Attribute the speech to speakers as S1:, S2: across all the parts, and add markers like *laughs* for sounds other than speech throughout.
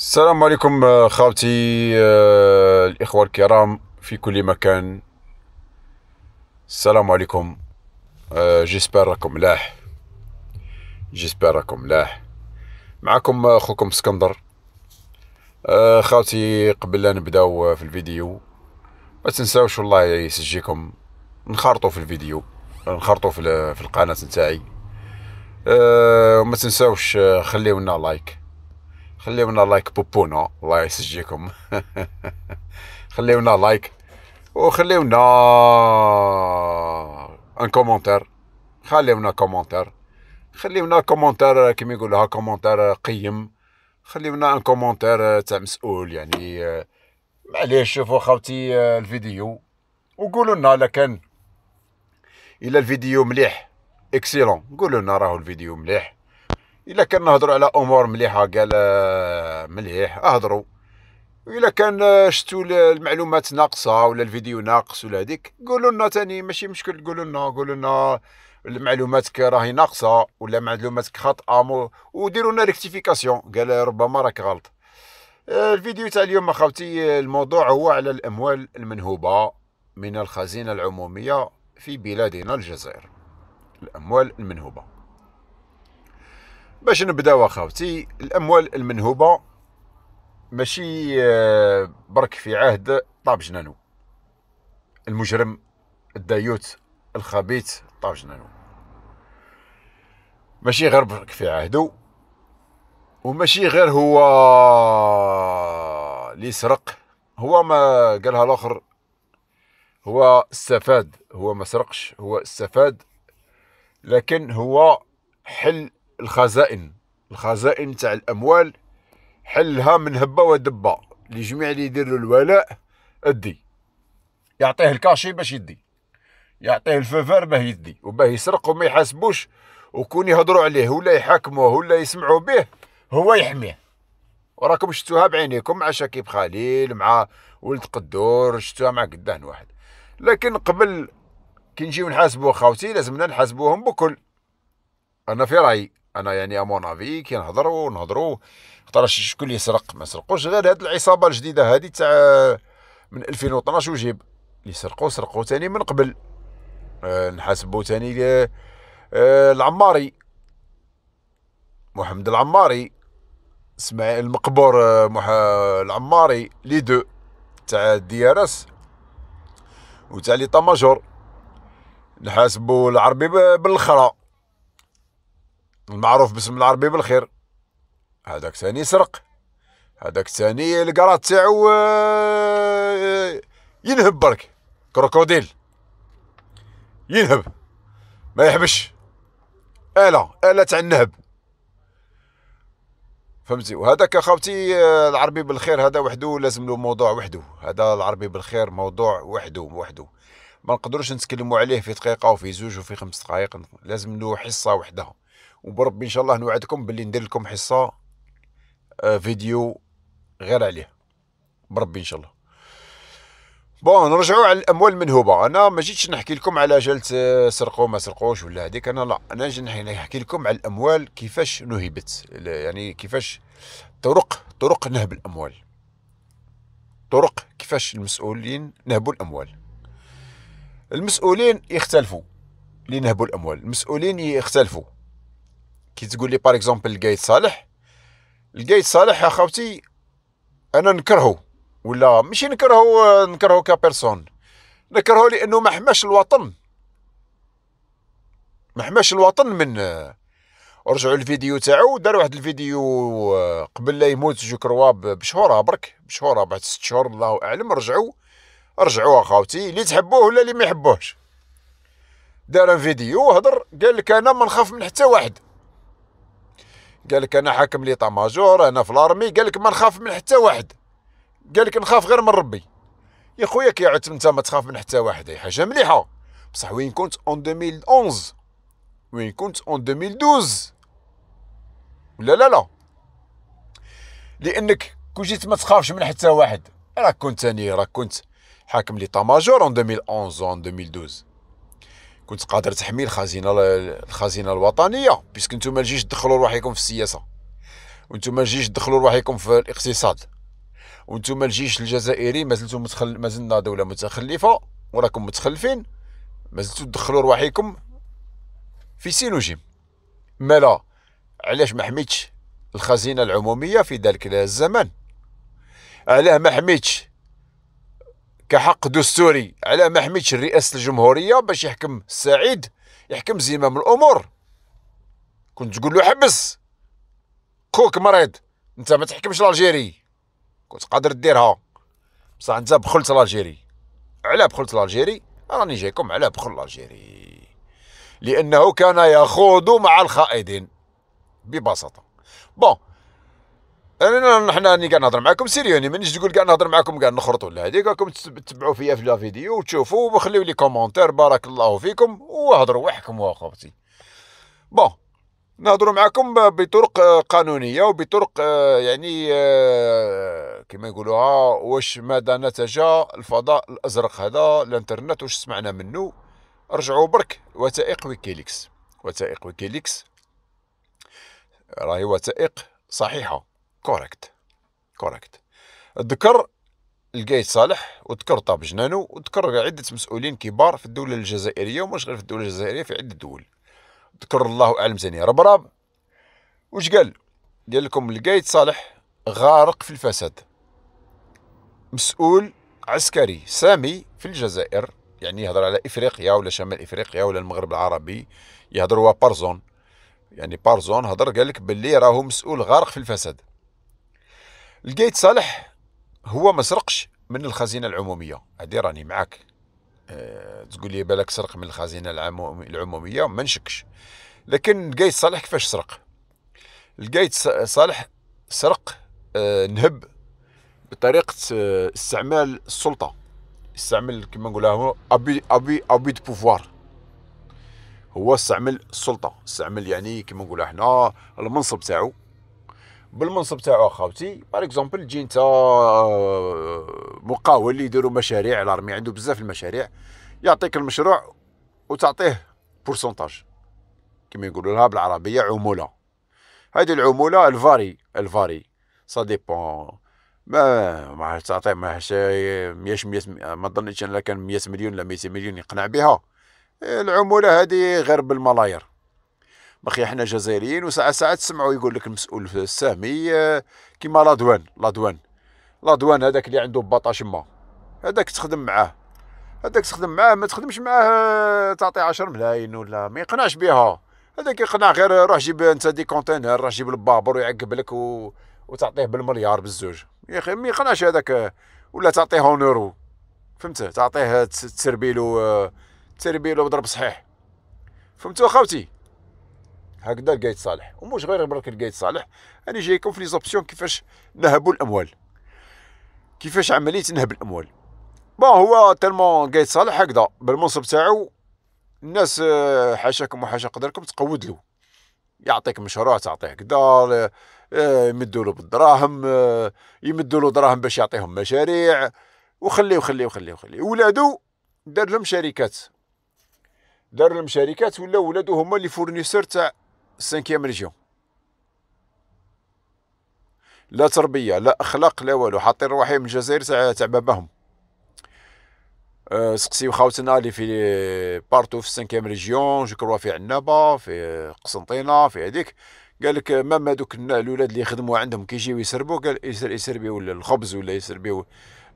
S1: السلام عليكم آه، خاوتي آه، الإخوة الكرام في كل مكان السلام عليكم آه، جيسبر راكم ملاح جيسبر راكم ملاح معكم أخوكم اسكندر خاوتي قبل لا نبداو في الفيديو ما تنساوش والله يسجيكم نخرطوا في الفيديو نخرطوا في القناة نتاعي وما تنساوش خليونا لايك خليونا لايك بوبونا الله يسجيكم خليونا لايك وخليونا ان كومونتير خليونا كومونتير خليونا كومونتير كيما يقولوها كومونتير قيم خليونا ان كومونتير تاع مسؤول يعني معليش شوفوا خاوتي الفيديو وقولوا لنا الا كان الى الفيديو مليح اكسيلون قولوا لنا راهو الفيديو مليح الا كان نهضروا على امور مليحه قال آه، مليح اهضروا الا كان آه، شفتوا المعلومات ناقصه ولا الفيديو ناقص ولا هذيك قولوا لنا ثاني ماشي مشكل قولوا لنا قولوا لنا معلوماتك راهي ناقصه ولا معلوماتك خاطئه وديروا لنا ريكتيفيكاسيون قال ربما راك غلط آه، الفيديو تاع اليوم اخوتي الموضوع هو على الاموال المنهوبه من الخزينه العموميه في بلادنا الجزائر الاموال المنهوبه باش نبداو اخاوتي الاموال المنهوبه ماشي آه، برك في عهد طاب جنانو المجرم الدايوت الخبيث طاب جنانو ماشي غير برك في عهدو وماشي غير هو اللي سرق هو ما قالها الاخر هو استفاد هو ما سرقش هو استفاد لكن هو حل الخزائن الخزائن تاع الاموال حلها من هبه ودبه اللي جميع اللي يدير الولاء ادي يعطيه الكاشي باش يدي يعطيه الفافار باه يدي وباه يسرق وما يحاسبوش وكون يهضروا عليه ولا يحاكموه ولا يسمعوا به هو يحميه وراكم شفتوها بعينيكم مع شكيب خليل مع ولد قدور شفتوها مع قدان واحد لكن قبل كي نجيو نحاسبو خاوتي لازمنا نحاسبوهم بكل انا في رايي انا يعني امون افي كي نهضروا نهضروا خاطر شكون اللي يسرق ما سرقوش غير هاد العصابه الجديده هادي تاع من 2012 وجيب اللي سرقوا سرقوا ثاني من قبل أه نحاسبوا ثاني آه،, أه العماري محمد العماري اسماعيل المقبور آه، مح... العماري لي دو تاع دي ار اس وتاع لي طاماجور نحاسبوا العربي بالخرا المعروف باسم العربي بالخير هذاك ثاني سرق هذاك ثاني القرات تاعو آه، آه، ينهب برك كروكوديل ينهب ما يحبش آلة آلة تاع النهب فهمتي وهذاك اخوتي آه، العربي بالخير هذا وحده لازم له موضوع وحده هذا العربي بالخير موضوع وحده وحده ما نقدروش نتكلموا عليه في دقيقه وفي زوج وفي خمس دقائق لازم له حصه وحده وبربي ان شاء الله نوعدكم باللي ندير لكم حصه آه، فيديو غير عليه بربي ان شاء الله بون نرجعوا على الاموال المنهوبه انا ما جيتش نحكي لكم على جلت آه، سرقوا ما سرقوش ولا هذيك انا لا انا جي نحكي لكم على الاموال كيفاش نهبت يعني كيفاش طرق طرق نهب الاموال طرق كيفاش المسؤولين نهبوا الاموال المسؤولين يختلفوا نهبوا الاموال المسؤولين يختلفوا كي تقول لي باغ اكزومبل القايد صالح القايد صالح يا خوتي انا نكرهه ولا ماشي نكرهه نكرهه كبيرسون نكرهه لانه ما حماش الوطن ما حماش الوطن من رجعوا الفيديو تاعو دار واحد الفيديو قبل لا يموت جو كروا بشهور برك بشهور بعد ست شهور الله اعلم رجعوا رجعوا اخوتي اللي تحبوه ولا اللي ما يحبوهش دار فيديو هضر قال لك انا ما نخاف من حتى واحد قال لك انا حاكم لي ماجور انا في الارمي قال لك ما نخاف من حتى واحد قال لك نخاف غير من ربي يا خويا كي عدت انت ما تخاف من حتى واحد هي حاجه مليحه بصح وين كنت اون 2011 وين كنت اون 2012 ولا لا لا لانك كون جيت ما تخافش من حتى واحد راك كنت ثاني راك كنت حاكم لي ماجور اون 2011 اون 2012 كنت قادر تحمي الخزينه الخزينه الوطنيه بيسك نتوما تجيش تدخلوا رواحكم في السياسه وانتم تجيش تدخلوا رواحكم في الاقتصاد وانتم الجيش الجزائري مازلتم متخل... مازلنا دوله متخلفه وراكم متخلفين مازلتو تدخلوا رواحكم في سينوجيم مالا علاش ما حميتش الخزينه العموميه في ذلك الزمان علاه ما حميتش كحق دستوري على ما حميتش رئاسه الجمهوريه باش يحكم السعيد يحكم زمام الامور كنت تقول له حبس كوك مريض انت ما تحكمش الجيري كنت قادر ديرها بصح انت بخلت الجيري على بخلت الجيري راني جايكم على بخل الجيري لانه كان يخوض مع الخائضين ببساطه بون انا حنا راني كاع نهضر معاكم سيريوني مانيش تقول كاع نهضر معاكم كاع نخرط ولا هذيك راكم تتبعوا فيا في لا فيديو وتشوفوا وخليو لي كومونتير بارك الله فيكم وهضروا وحكموا اخوتي بون نهضروا معاكم بطرق قانونيه وبطرق آه، يعني آه، كما يقولوها واش ماذا نتج الفضاء الازرق هذا الانترنت واش سمعنا منه رجعوا برك وثائق ويكيليكس وثائق ويكيليكس راهي وثائق صحيحه كوريكت كوريكت ذكر القايد صالح وذكر طاب جنانو وذكر عده مسؤولين كبار في الدوله الجزائريه ومش غير في الدوله الجزائريه في عده دول ذكر الله اعلم زاني ربراب واش قال قال لكم القايد صالح غارق في الفساد مسؤول عسكري سامي في الجزائر يعني يهضر على افريقيا ولا شمال افريقيا ولا المغرب العربي يهضر هو بارزون يعني بارزون هضر قال لك باللي راهو مسؤول غارق في الفساد لقيت صالح هو ما سرقش من الخزينه العموميه هادي راني معاك أه تقول لي بالك سرق من الخزينه العموميه ما نشكش لكن لقيت صالح كيفاش سرق لقيت صالح سرق أه نهب بطريقه آه، استعمال السلطه استعمل كما نقولها ابي ابي ابي دو بوفوار هو استعمل السلطه استعمل يعني كما نقولها حنا المنصب تاعو بالمنصب تاعو خاوتي باغ اكزومبل تجي انت آه، مقاول اللي يديروا مشاريع الارمي عنده بزاف المشاريع يعطيك المشروع وتعطيه بورسونتاج كما يقولوا لها بالعربيه عموله هذه العموله الفاري الفاري سا ديبون ما ما تعطيه ما 100 100 ما ظنيتش انا كان 100 مليون ولا 200 مليون يقنع بها العموله هذه غير بالملاير باخي حنا جزائريين وساعة ساعات تسمعوا يقول لك المسؤول في السامي آه، كيما لادوان لادوان لادوان هذاك اللي عنده باطا شما هذاك تخدم معاه هذاك تخدم معاه ما تخدمش معاه آه، تعطي 10 ملايين ولا ما يقنعش بها هذاك يقنع غير روح جيب انت دي كونتينر روح جيب البابور ويعقب لك و... وتعطيه بالمليار بالزوج يا اخي ما يقنعش هذاك آه، ولا تعطيه اونورو فهمت تعطيه تسربيلو تسربيلو بضرب صحيح فهمتوا اخوتي هكذا القايد صالح ومش غير برك القايد صالح انا جايكم في لي زوبسيون كيفاش نهبوا الاموال كيفاش عمليه نهب الاموال بون هو تالمون قايد صالح هكذا بالمنصب تاعو الناس آه، حاشاكم وحاشا قدركم تقود له يعطيك مشروع تعطيه كدا آه، يمدوا له بالدراهم آه، يمدوا له دراهم باش يعطيهم مشاريع وخليه وخليه وخليه وخليه ولادو دار لهم شركات دار لهم شركات ولا ولادو هما لي فورنيسور تاع 5 région. لا تربيه لا اخلاق لا والو حاطين روحي من الجزائر تاع تاع باباهم أه، سقسي سقسيو خاوتنا اللي في بارتو في السانكيام ريجيون جو كروا في عنابه في قسنطينه في هذيك قال لك مام هذوك الولاد اللي يخدموا عندهم كي يجيو يسربوا قال يسر يسربيو الخبز ولا يسربيو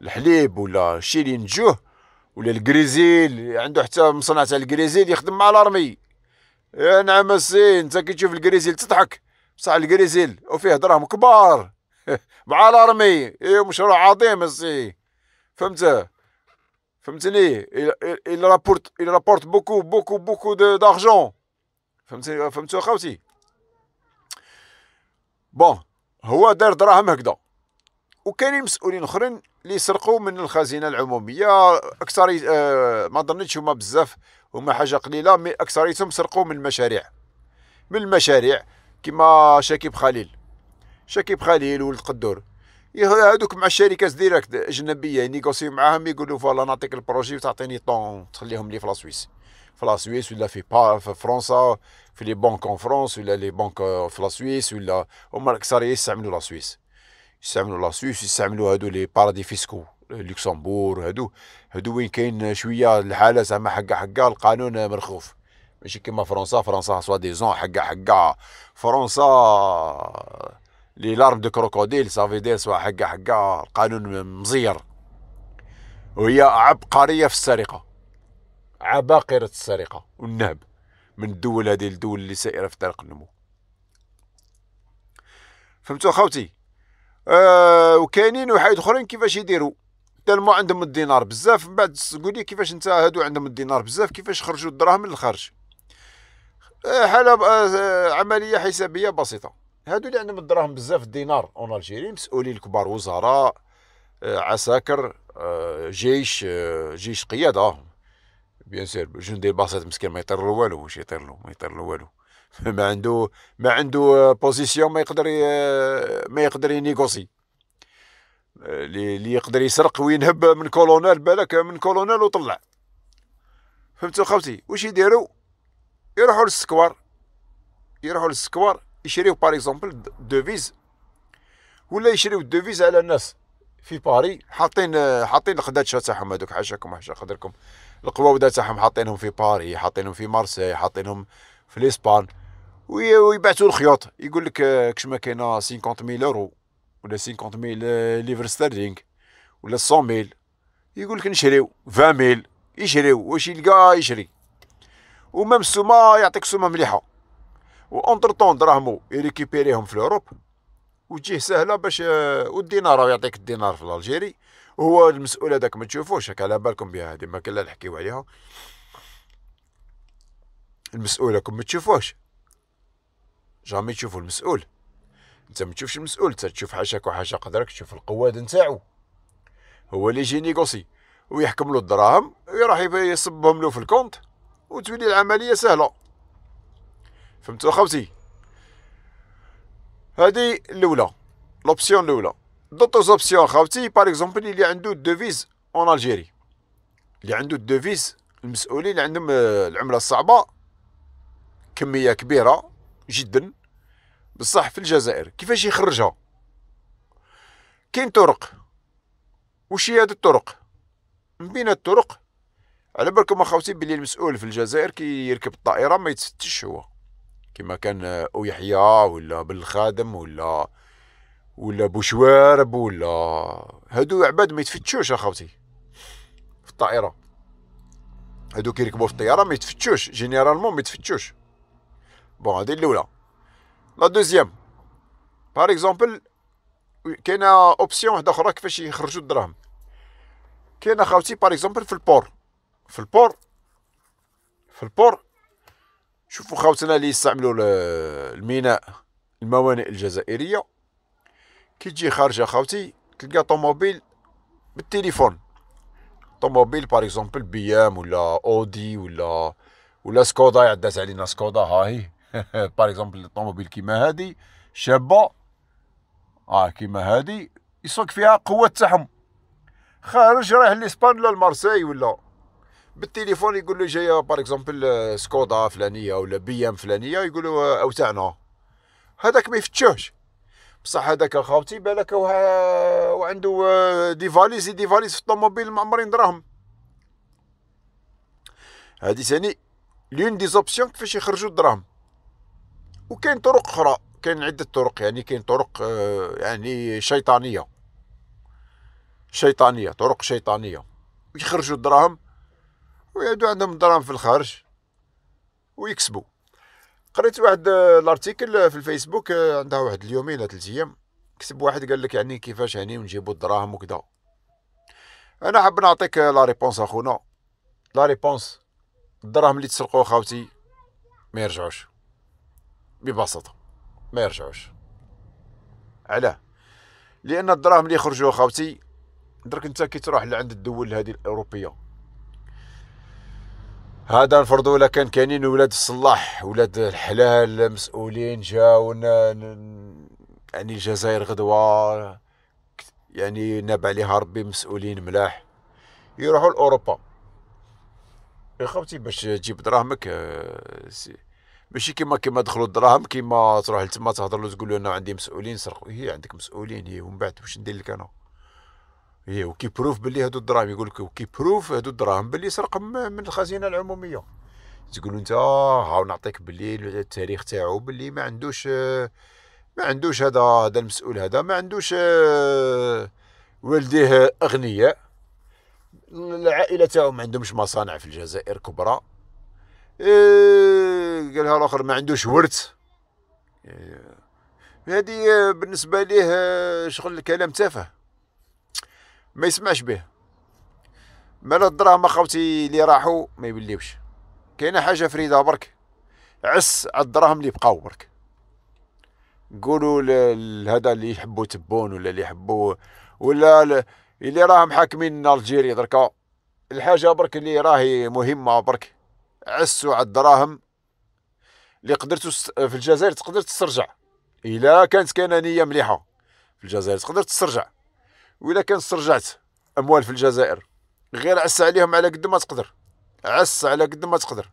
S1: الحليب ولا الشيء اللي نجوه ولا الكريزيل عنده حتى مصنع تاع الكريزيل يخدم مع الارمي يا نعم السين انت كي تشوف الكريزيل تضحك بصح الكريزيل وفيه دراهم كبار *laughs* مع الارمي اي مشروع عظيم السي فهمت فهمتني il rapporte il بوكو بوكو بوكو beaucoup دارجون فهمتني فهمتوا خاوتي بون هو دار دراهم هكذا وكاينين مسؤولين اخرين اللي سرقوا من الخزينه العموميه اكثر آه ما ظنيتش هما بزاف هما حاجه قليله مي اكثريتهم سرقوا من المشاريع من المشاريع كما شاكيب خليل شاكيب خليل ولد قدور هادوك مع الشركات ديريكت اجنبيه ينيغوسيو معاهم يقولوا فوالا نعطيك البروجي وتعطيني طون تخليهم لي في لاسويس في لاسويس ولا في با في فرنسا في لي بونك اون فرونس ولا لي بونك في لاسويس ولا هما الاكثريه يستعملوا لاسويس يستعملو يستعملوا لا يستعملوا هادو لي بارادي فيسكو لوكسمبور هادو هادو وين كاين شويه الحاله زعما حقا حقا القانون مرخوف ماشي كيما فرنسا فرنسا سوا ديزون حقا حقا فرنسا لي لارم دو كروكوديل سافي دير سوا حقا حقا القانون مزير وهي عبقريه في السرقه عباقره السرقه والنهب من الدول هذه الدول اللي سائره في طريق النمو فهمتوا خاوتي آه وكاينين وحايد اخرين كيفاش يديروا المو عندهم الدينار بزاف من بعد قولي كيفاش انت هادو عندهم الدينار بزاف كيفاش خرجوا الدراهم من الخارج آه، حاله آه، آه، عمليه حسابيه بسيطه هادو اللي عندهم الدراهم بزاف الدينار اون الجيري مسؤولين الكبار وزراء عساكر جيش جيش قياده بيان سير جندي البسيط مسكين ما يطير له والو واش يطير له ما يطير له والو *laughs* ما عنده ما عنده بوزيسيون ما يقدر ما يقدر ينيغوسي اللي اللي يقدر يسرق وينهب من كولونيل بالك من كولونيل وطلع فهمتوا خوتي واش يديروا يروحوا للسكوار يروحوا للسكوار يشريو باغ اكزومبل دوفيز ولا يشريو دوفيز على الناس في باري حاطين حاطين القداتشه تاعهم هذوك حاشاكم حاشا قدركم القواوده تاعهم حاطينهم في باري حاطينهم في مارسي حاطينهم في الاسبان ويبعثوا الخيوط يقول لك كش ما كاينه 50000 ميل اورو ولا 50 ميل آه، ليفر ستيرلينغ ولا 100 ميل يقول لك نشريو 20 ميل يشريو واش يلقى يشري ومام السومه يعطيك سومه مليحه وانتر طون دراهمو يريكيبيريهم في الاوروب وتجيه سهله باش آه، والدينار يعطيك الدينار في الجيري هو المسؤول هذاك ما تشوفوش هكا على بالكم بها هذه ما كلا نحكيو عليها المسؤول راكم ما تشوفوش جامي تشوفوا المسؤول انت ما تشوفش المسؤول انت تشوف حاشاك وحاشا قدرك تشوف القواد نتاعو هو اللي يجي نيغوسي ويحكم له الدراهم ويروح يصبهم له في الكونت وتولي العمليه سهله فهمتوا خوتي هذه الاولى لوبسيون الاولى دوتو زوبسيون خوتي بار اكزومبل اللي عنده الدوفيز اون الجيري اللي عنده الدوفيز المسؤولين عندهم آه، العمله الصعبه كميه كبيره جدا بصح في الجزائر كيفاش يخرجها كاين طرق وش هي هاد الطرق من بين الطرق على بالكم اخوتي بلي المسؤول في الجزائر كي يركب الطائره ما يتستش هو كما كان او يحيى ولا بالخادم ولا ولا بوشوارب ولا هادو عباد ما يتفتشوش اخوتي في الطائره هادو كيركبوا في الطياره ما يتفتشوش جينيرالمون ما يتفتشوش بون هذه الاولى لا دوزيام باغ اكزومبل كاينه اوبسيون وحده اخرى كيفاش يخرجوا الدراهم كاينه خاوتي باغ اكزومبل في البور في البور في البور شوفوا خاوتنا اللي يستعملوا الميناء الموانئ الجزائريه كي تجي خارجه خاوتي تلقى طوموبيل بالتليفون طوموبيل باغ اكزومبل بي ام ولا اودي ولا ولا سكودا عدات علينا سكودا ها هي باغ اكزومبل طوموبيل كيما هادي شابه اه كيما هادي يسوق فيها قوه تاعهم خارج رايح لاسبان ولا لمارساي ولا بالتليفون يقول له جايه باغ اكزومبل سكودا فلانيه ولا بي ام فلانيه يقول له تاعنا هذاك ما يفتشوش بصح هذاك اخوتي بالك وعنده آه، دي فاليز دي فاليز في الطوموبيل معمرين دراهم هادي ثاني لون دي زوبسيون كيفاش يخرجوا الدراهم وكاين طرق اخرى كاين عده طرق يعني كاين طرق آه، يعني شيطانيه شيطانيه طرق شيطانيه يخرجوا الدراهم ويعدوا عندهم الدراهم في الخارج ويكسبوا قريت واحد آه، الارتيكل آه، في الفيسبوك عندها واحد اليومين ولا ثلاث ايام كتب واحد قال لك يعني كيفاش يعني نجيبوا الدراهم وكذا انا حاب نعطيك لا ريبونس اخونا لا ريبونس الدراهم اللي تسرقوه خاوتي ما يرجعوش ببساطه ما يرجعوش علاه لان الدراهم اللي يخرجوا خاوتي درك انت كي تروح لعند الدول هذه الاوروبيه هذا نفرضوا لك كان كاينين ولاد الصلاح ولاد الحلال مسؤولين جاو يعني الجزائر غدوه يعني ناب عليها ربي مسؤولين ملاح يروحوا لاوروبا يا خوتي باش تجيب دراهمك آه، سي ماشي كيما كيما دخلوا الدراهم كيما تروح لتما تهضر له تقول له انا عندي مسؤولين سرقوا هي عندك مسؤولين هي ومن بعد واش ندير لك انا هي بروف باللي هادو الدراهم يقول لك بروف هادو الدراهم باللي سرق من الخزينه العموميه تقول انت آه، هاو نعطيك باللي التاريخ تاعو باللي ما عندوش ما عندوش هذا هذا المسؤول هذا ما عندوش آه، والديه اغنياء العائله تاعو ما عندهمش مصانع في الجزائر كبرى آه، قالها الاخر ما عندوش ورث إيه، هذه آه، بالنسبه ليه آه، شغل الكلام تافه ما يسمعش به مال الدراهم اخوتي اللي راحوا ما يوليوش كاينه حاجه فريده برك عس على الدراهم اللي بقاو برك قولوا لهذا اللي يحبوا تبون ولا اللي يحبوا ولا اللي راهم حاكمين الجيري دركا الحاجه برك اللي راهي مهمه برك عسوا على الدراهم اللي قدرتو في الجزائر تقدر تسترجع الا كانت كاينه نيه مليحه في الجزائر تقدر تسترجع والا كان استرجعت اموال في الجزائر غير عس عليهم على قد ما تقدر عس على قد ما تقدر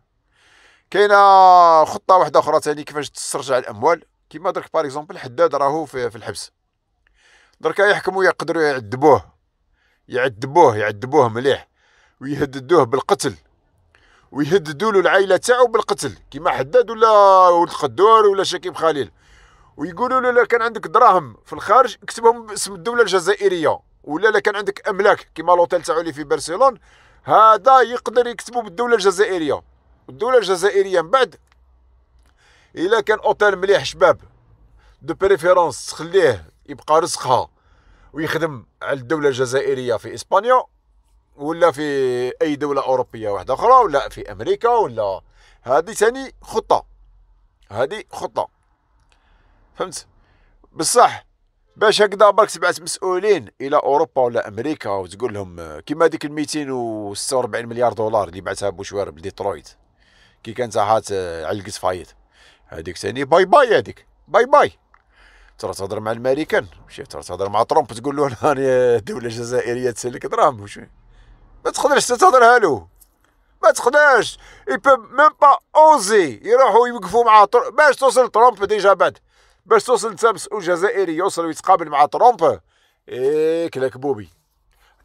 S1: كاينه خطه واحده اخرى ثاني كيفاش تسترجع الاموال كيما درك بار اكزومبل حداد راهو في, في الحبس درك يحكموا يقدروا يعذبوه يعذبوه يعذبوه مليح ويهددوه بالقتل ويهددوا له العائله تاعو بالقتل كيما حداد ولا ولد قدور ولا شكيب خليل ويقولوا له لا كان عندك دراهم في الخارج اكتبهم باسم الدوله الجزائريه ولا لا كان عندك املاك كيما لوتيل تاعو اللي في برشلون هذا يقدر يكتبه بالدوله الجزائريه الدوله الجزائريه من بعد الا كان اوتيل مليح شباب دو بريفيرونس تخليه يبقى رزقها ويخدم على الدوله الجزائريه في اسبانيا ولا في اي دوله اوروبيه واحده اخرى ولا في امريكا ولا هذه ثاني خطه هذه خطه فهمت بصح باش هكذا برك تبعت مسؤولين الى اوروبا ولا امريكا وتقول لهم كيما هذيك ال 246 مليار دولار اللي بعثها بوشوارب لديترويت كي كانت صحات آه، علقت فايت هذيك ثاني باي باي هذيك باي باي ترى تهضر مع الامريكان ترى تهضر مع ترامب تقول له *laughs* انا الدوله الجزائريه تسلك دراهم وشو ما تقدرش تهضرها له ما تقدرش يبقى ميم با اوزي يروحوا يوقفوا مع طر... باش توصل ترامب ديجا بعد باش توصل انت مسؤول جزائري يوصل ويتقابل مع ترامب اي كلاك بوبي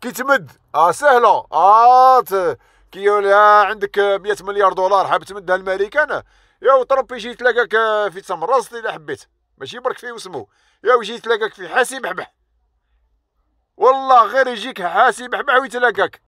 S1: كي تمد اه سهله اه ت... كي يقول آه، عندك 100 مليار دولار حاب تمدها الماريكان يا ترامب يجي يتلاقاك آه، في تمرست الا حبيت ماشي برك فيه وسمو يا يجي يتلاقاك في حاسي بحبح والله غير يجيك حاسي بحبح ويتلاقاك